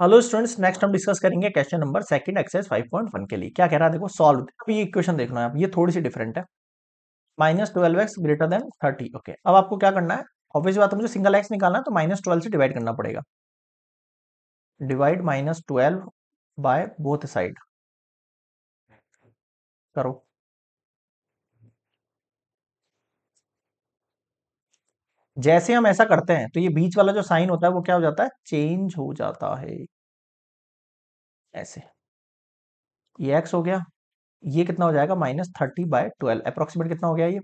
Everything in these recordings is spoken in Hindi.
हेलो स्टूडेंट्स नेक्स्ट हम डिस्कस करेंगे क्वेश्चन नंबर सेकंड एक्सरसाइज 5.1 के लिए क्या कह रहा है देखो सॉल्व अब ये इक्वेशन देखना है आप ये थोड़ी सी डिफरेंट है minus twelve x greater than thirty okay अब आपको क्या करना है ऑब्वियस बात है मुझे सिंगल एक्स निकालना है तो माइनस ट्वेल्व से डिवाइड करना पड़ेगा divide minus twelve by both side करो जैसे हम ऐसा करते हैं तो ये बीच वाला जो साइन होता है वो क्या हो जाता है चेंज हो जाता है ऐसे ये एक्स हो गया ये कितना हो जाएगा minus thirty by twelve approximate कितना हो गया ये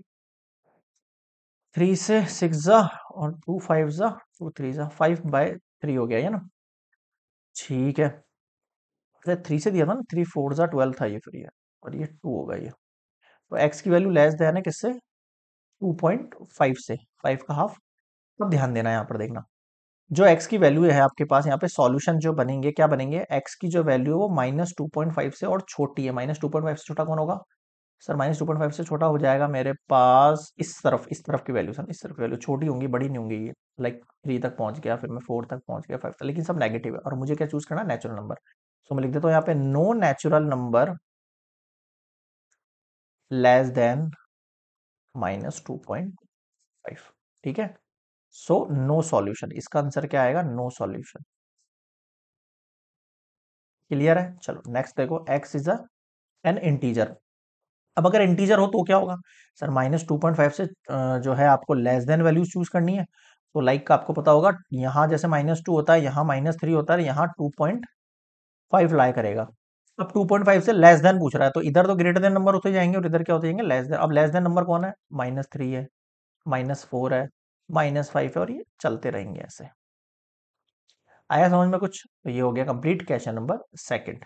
थ्री से सिक्स जा और टू फाइव जा टू थ्री जा फाइव बाय थ्री हो गया ये ना ठीक है अरे थ्री से दिया था ना थ्री फोर जा ट्वेल्व था ये फिर ये और ये टू होगा ये तो एक्स की वैल्यू लेस देन है किससे टू पॉइंट फाइव से फाइव का हाफ तो ध्यान देना यहाँ पर देखना जो x की वैल्यू है आपके पास यहाँ पे सॉल्यूशन जो बनेंगे क्या बनेंगे x की जो वैल्यू है वो माइनस टू पॉइंट फाइव से और छोटी है माइनस टू पॉइंट फाइव से छोटा कौन होगा sir minus two point five से छोटा हो जाएगा मेरे पास इस तरफ इस तरफ की वैल्यू सर इस तरफ की वैल्यू छोटी होंगी बड़ी नहीं होंगी ये लाइक थ्री तक पहुंच गया फिर मैं फोर तक पहुंच गया फाइव तक लेकिन सब नेगेटिव है और मुझे क्या चूज करना नेचुरल नंबर सो मैं लिख देता हूँ यहाँ पे no natural number less than minus two point five ठीक है सो नो सॉल्यूशन इसका आंसर क्या आएगा नो सॉल्यूशन क्लियर है चलो नेक्स्ट देखो एक्स इज एन इंटीजर अब अगर इंटीजर हो तो क्या होगा sir minus two point five से जो है आपको लेस देन वैल्यूज चूज करनी है तो लाइक का आपको पता होगा यहां जैसे माइनस टू होता है यहां माइनस थ्री होता है यहां टू पॉइंट फाइव लाई करेगा अब टू पॉइंट फाइव से लेस देन पूछ रहा है तो इधर तो ग्रेटर देन नंबर होते जाएंगे और इधर क्या होते जाएंगे लेस देन अब लेस देन नंबर कौन है माइनस थ्री है माइनस फोर है माइनस फाइव है और ये चलते रहेंगे ऐसे आया समझ में कुछ तो ये हो गया कंप्लीट क्वेश्चन नंबर सेकंड